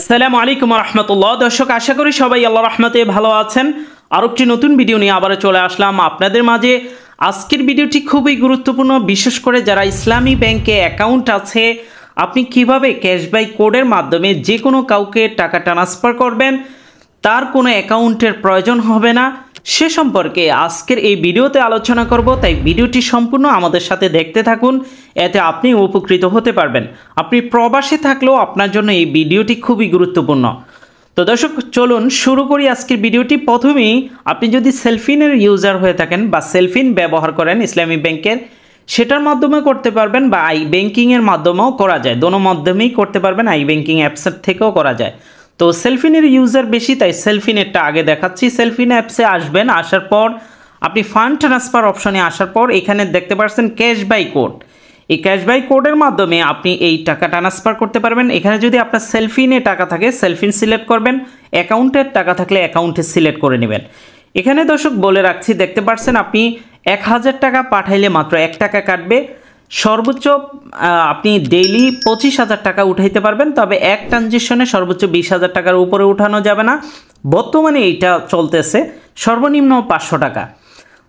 আসসালামু আলাইকুম রহমতুল্লাহ দর্শক আশা করি সবাই আল্লাহ রহমতে ভালো আছেন আর একটি নতুন ভিডিও নিয়ে আবার চলে আসলাম আপনাদের মাঝে আজকের ভিডিওটি খুবই গুরুত্বপূর্ণ বিশেষ করে যারা ইসলামী ব্যাংকে অ্যাকাউন্ট আছে আপনি কিভাবে ক্যাশবাই কোডের মাধ্যমে যে কোনো কাউকে টাকা ট্রান্সফার করবেন তার কোনো অ্যাকাউন্টের প্রয়োজন হবে না সে সম্পর্কে আজকের এই ভিডিওতে আলোচনা করব তাই ভিডিওটি সম্পূর্ণ আমাদের সাথে দেখতে থাকুন এতে আপনি উপকৃত হতে পারবেন আপনি প্রবাসে থাকলেও আপনার জন্য এই ভিডিওটি খুবই গুরুত্বপূর্ণ তো দর্শক চলুন শুরু করি আজকের ভিডিওটি প্রথমেই আপনি যদি সেলফিনের ইউজার হয়ে থাকেন বা সেলফিন ব্যবহার করেন ইসলামী ব্যাংকের সেটার মাধ্যমে করতে পারবেন বা আই ব্যাংকিংয়ের মাধ্যমেও করা যায় দোনো মাধ্যমেই করতে পারবেন আই ব্যাংকিং অ্যাপসের থেকেও করা যায় তো সেলফিনের ইউজার বেশি তাই সেলফিনেরটা আগে দেখাচ্ছি সেলফিন অ্যাপসে আসবেন আসার পর আপনি ফান্ড ট্রান্সফার অপশনে আসার পর এখানে দেখতে পাচ্ছেন ক্যাশ বাই কোড এই ক্যাশ বাই কোডের মাধ্যমে আপনি এই টাকা ট্রান্সফার করতে পারবেন এখানে যদি আপনার সেলফিনে টাকা থাকে সেলফিন সিলেক্ট করবেন অ্যাকাউন্টের টাকা থাকলে অ্যাকাউন্টে সিলেক্ট করে নেবেন এখানে দর্শক বলে রাখছি দেখতে পাচ্ছেন আপনি এক হাজার টাকা পাঠাইলে মাত্র এক টাকা কাটবে সর্বোচ্চ আপনি ডেইলি পঁচিশ হাজার টাকা উঠাইতে পারবেন তবে এক ট্রানজেকশনে সর্বোচ্চ বিশ হাজার টাকার উপরে উঠানো যাবে না বর্তমানে এইটা চলতেছে সর্বনিম্ন পাঁচশো টাকা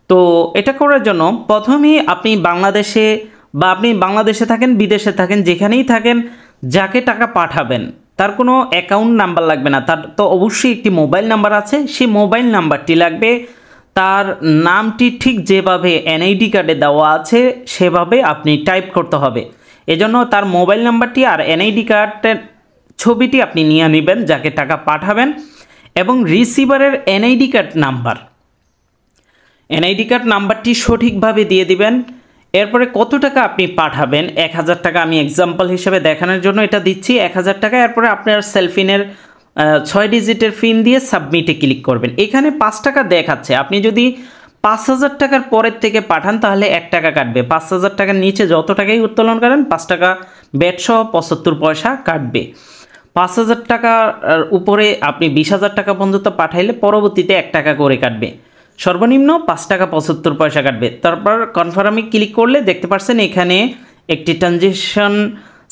তো এটা করার জন্য প্রথমেই আপনি বাংলাদেশে বা আপনি বাংলাদেশে থাকেন বিদেশে থাকেন যেখানেই থাকেন যাকে টাকা পাঠাবেন তার কোনো অ্যাকাউন্ট নাম্বার লাগবে না তার তো অবশ্যই একটি মোবাইল নাম্বার আছে সেই মোবাইল নাম্বারটি লাগবে তার নামটি ঠিক যেভাবে এনআইডি কার্ডে দেওয়া আছে সেভাবে আপনি টাইপ করতে হবে এজন্য তার মোবাইল নাম্বারটি আর এনআইডি কার্ডের ছবিটি আপনি নিয়ে নেবেন যাকে টাকা পাঠাবেন এবং রিসিভারের NID card number NID card নাম্বারটি সঠিকভাবে দিয়ে দিবেন এরপরে কত টাকা আপনি পাঠাবেন এক হাজার টাকা আমি এক্সাম্পল হিসেবে দেখানোর জন্য এটা দিচ্ছি এক হাজার টাকা এরপরে আপনার সেলফিনের ছয় ডিজিটের পিন দিয়ে সাবমিটে ক্লিক করবেন এখানে পাঁচ টাকা দেখাচ্ছে আপনি যদি পাঁচ হাজার টাকার পরের থেকে পাঠান তাহলে এক টাকা কাটবে পাঁচ হাজার টাকার নিচে যত টাকাই উত্তোলন করেন পাঁচ টাকা ব্যাটসহ পঁচাত্তর পয়সা কাটবে পাঁচ হাজার টাকার উপরে আপনি বিশ হাজার টাকা পর্যন্ত পাঠাইলে পরবর্তীতে এক টাকা করে কাটবে সর্বনিম্ন পাঁচ টাকা পঁচাত্তর পয়সা কাটবে তারপর কনফার্মে ক্লিক করলে দেখতে পাচ্ছেন এখানে একটি ট্রানজেকশন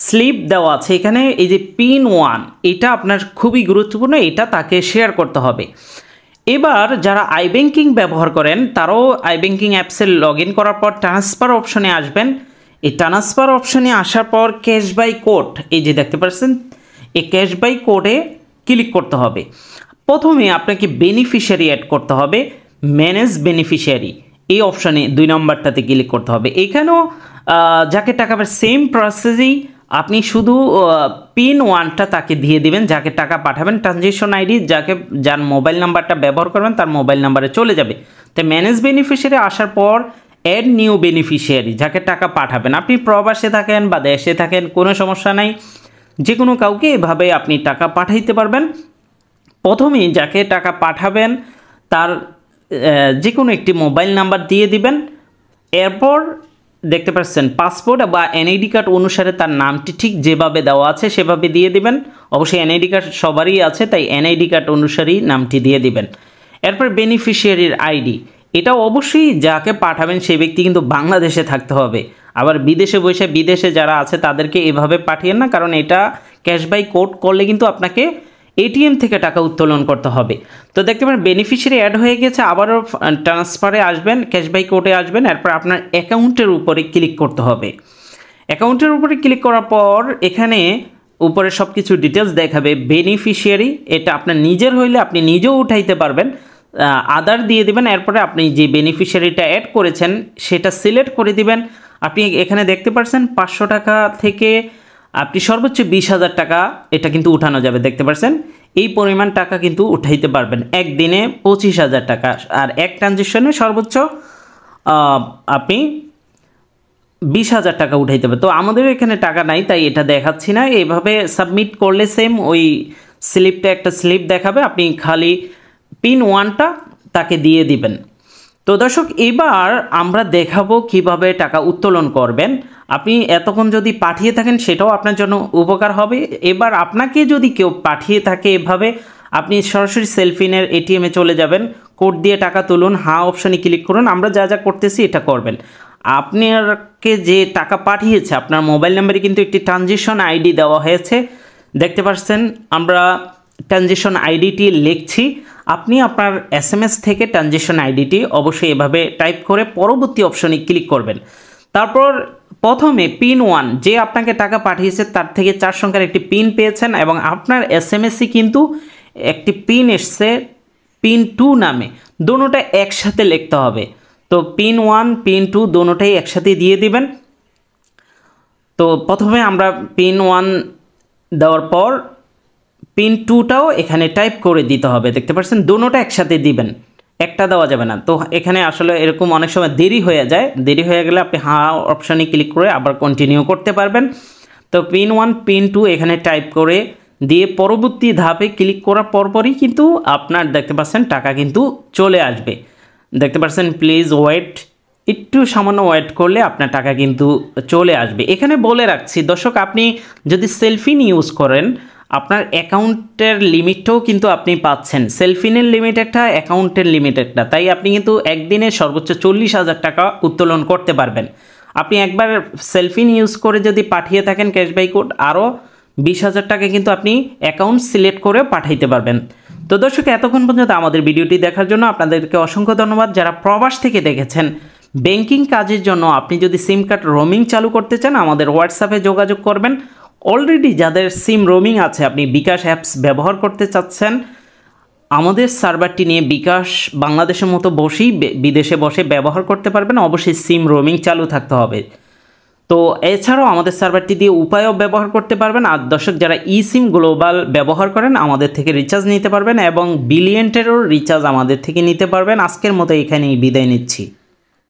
স্লিপ দেওয়া আছে এখানে এই যে পিন ওয়ান এটা আপনার খুবই গুরুত্বপূর্ণ এটা তাকে শেয়ার করতে হবে এবার যারা আই ব্যাঙ্কিং ব্যবহার করেন তারাও আই ব্যাঙ্কিং অ্যাপসে লগ ইন করার পর ট্রান্সফার অপশনে আসবেন এই ট্রান্সফার অপশনে আসার পর ক্যাশ বাই কোড এই যে দেখতে পাচ্ছেন এই ক্যাশ বাই কোডে ক্লিক করতে হবে প্রথমে আপনাকে বেনিফিশিয়ারি অ্যাড করতে হবে ম্যানেজ বেনিফিশিয়ারি এই অপশানে দুই নম্বরটাতে ক্লিক করতে হবে এখানেও যাকে টাকা সেম প্রসেসেই আপনি শুধু পিন ওয়ানটা তাকে দিয়ে দিবেন যাকে টাকা পাঠাবেন ট্রানজেকশন আইডি যাকে যার মোবাইল নাম্বারটা ব্যবহার করবেন তার মোবাইল নাম্বারে চলে যাবে তো ম্যানেজ বেনিফিশিয়ারি আসার পর অ্যাড নিউ বেনিফিশিয়ারি যাকে টাকা পাঠাবেন আপনি প্রবাসে থাকেন বা দেশে থাকেন কোনো সমস্যা নাই যে কোনো কাউকে এভাবে আপনি টাকা পাঠাইতে পারবেন প্রথমেই যাকে টাকা পাঠাবেন তার যে কোনো একটি মোবাইল নাম্বার দিয়ে দিবেন এরপর দেখতে পাচ্ছেন পাসপোর্ট বা এনআইডি কার্ড অনুসারে তার নামটি ঠিক যেভাবে দেওয়া আছে সেভাবে দিয়ে দিবেন অবশ্যই এনআইডি কার্ড সবারই আছে তাই এনআইডি কার্ড অনুসারেই নামটি দিয়ে দিবেন এরপর বেনিফিশিয়ারির আইডি এটা অবশ্যই যাকে পাঠাবেন সেই ব্যক্তি কিন্তু বাংলাদেশে থাকতে হবে আবার বিদেশে বসে বিদেশে যারা আছে তাদেরকে এভাবে পাঠিয়েন না কারণ এটা ক্যাশ বাই কোড করলে কিন্তু আপনাকে এটিএম থেকে টাকা উত্তোলন করতে হবে তো দেখতে পারেন বেনিফিশিয়ারি অ্যাড হয়ে গেছে আবারও ট্রান্সফারে আসবেন ক্যাশবাই কোর্টে আসবেন এরপর আপনার অ্যাকাউন্টের উপরে ক্লিক করতে হবে অ্যাকাউন্টের উপরে ক্লিক করার পর এখানে উপরে সব কিছু ডিটেলস দেখাবে বেনিফিশিয়ারি এটা আপনার নিজের হইলে আপনি নিজেও উঠাইতে পারবেন আদার দিয়ে দিবেন এরপরে আপনি যে বেনিফিশিয়ারিটা অ্যাড করেছেন সেটা সিলেক্ট করে দিবেন আপনি এখানে দেখতে পাচ্ছেন পাঁচশো টাকা থেকে আপনি সর্বোচ্চ বিশ হাজার টাকা এটা কিন্তু উঠানো যাবে দেখতে পাচ্ছেন এই পরিমাণ টাকা কিন্তু উঠাইতে পারবেন একদিনে পঁচিশ হাজার টাকা আর এক ট্রানজেকশনে সর্বোচ্চ আপনি বিশ হাজার টাকা উঠাইতে পারবেন তো আমাদের এখানে টাকা নাই তাই এটা দেখাচ্ছি না এভাবে সাবমিট করলে সেম ওই স্লিপটা একটা স্লিপ দেখাবে আপনি খালি পিন ওয়ানটা তাকে দিয়ে দিবেন তো দর্শক এবার আমরা দেখাবো কিভাবে টাকা উত্তোলন করবেন আপনি এতক্ষণ যদি পাঠিয়ে থাকেন সেটাও আপনার জন্য উপকার হবে এবার আপনাকে যদি কেউ পাঠিয়ে থাকে এভাবে আপনি সরাসরি সেলফিনের এটিএমে চলে যাবেন কোড দিয়ে টাকা তুলুন হা অপশানে ক্লিক করুন আমরা যা যা করতেছি এটা করবেন আপনাকে যে টাকা পাঠিয়েছে আপনার মোবাইল নাম্বারে কিন্তু একটি ট্রানজেকশন আইডি দেওয়া হয়েছে দেখতে পাচ্ছেন আমরা ট্রানজেকশন আইডিটি লিখছি আপনি আপনার এস থেকে ট্রানজেকশন আইডিটি অবশ্যই এভাবে টাইপ করে পরবর্তী অপশনে ক্লিক করবেন তারপর প্রথমে পিন ওয়ান যে আপনাকে টাকা পাঠিয়েছে তার থেকে চার সংখ্যার একটি পিন পেয়েছেন এবং আপনার এস কিন্তু একটি পিন এসছে পিন টু নামে দোনোটা একসাথে লিখতে হবে তো পিন ওয়ান পিন টু দোনোটাই একসাথে দিয়ে দিবেন তো প্রথমে আমরা পিন ওয়ান দেওয়ার পর পিন টুটাও এখানে টাইপ করে দিতে হবে দেখতে পাচ্ছেন দোনোটা একসাথে দিবেন একটা দেওয়া যাবে না তো এখানে আসলে এরকম অনেক সময় দেরি হয়ে যায় দেরি হয়ে গেলে আপনি হা অপশানে ক্লিক করে আবার কন্টিনিউ করতে পারবেন তো পিন ওয়ান পিন টু এখানে টাইপ করে দিয়ে পরবর্তী ধাপে ক্লিক করার পরপরই কিন্তু আপনার দেখতে পাচ্ছেন টাকা কিন্তু চলে আসবে দেখতে পাচ্ছেন প্লিজ ওয়েট একটু সামান্য ওয়েট করলে আপনার টাকা কিন্তু চলে আসবে এখানে বলে রাখছি দর্শক আপনি যদি সেলফিন ইউজ করেন আপনার অ্যাকাউন্টের লিমিটটাও কিন্তু আপনি পাচ্ছেন সেলফিনের লিমিট একটা অ্যাকাউন্টের লিমিট একটা তাই আপনি কিন্তু একদিনে সর্বোচ্চ চল্লিশ হাজার টাকা উত্তোলন করতে পারবেন আপনি একবার সেলফিন ইউজ করে যদি পাঠিয়ে থাকেন ক্যাশবাই কোড আরও বিশ হাজার টাকা কিন্তু আপনি অ্যাকাউন্ট সিলেক্ট করে পাঠাইতে পারবেন তো দর্শক এতক্ষণ পর্যন্ত আমাদের ভিডিওটি দেখার জন্য আপনাদেরকে অসংখ্য ধন্যবাদ যারা প্রবাস থেকে দেখেছেন ব্যাংকিং কাজের জন্য আপনি যদি সিম কার্ড রোমিং চালু করতে চান আমাদের হোয়াটসঅ্যাপে যোগাযোগ করবেন অলরেডি যাদের সিম রোমিং আছে আপনি বিকাশ অ্যাপস ব্যবহার করতে চাচ্ছেন আমাদের সার্ভারটি নিয়ে বিকাশ বাংলাদেশের মতো বসেই বিদেশে বসে ব্যবহার করতে পারবেন অবশ্যই সিম রোমিং চালু থাকতে হবে তো এছাড়াও আমাদের সার্ভারটি দিয়ে উপায়ও ব্যবহার করতে পারবেন আর দর্শক যারা ই সিম গ্লোবাল ব্যবহার করেন আমাদের থেকে রিচার্জ নিতে পারবেন এবং বিলিয়েন্টেরও রিচার্জ আমাদের থেকে নিতে পারবেন আজকের মতো এখানেই বিদায় নিচ্ছি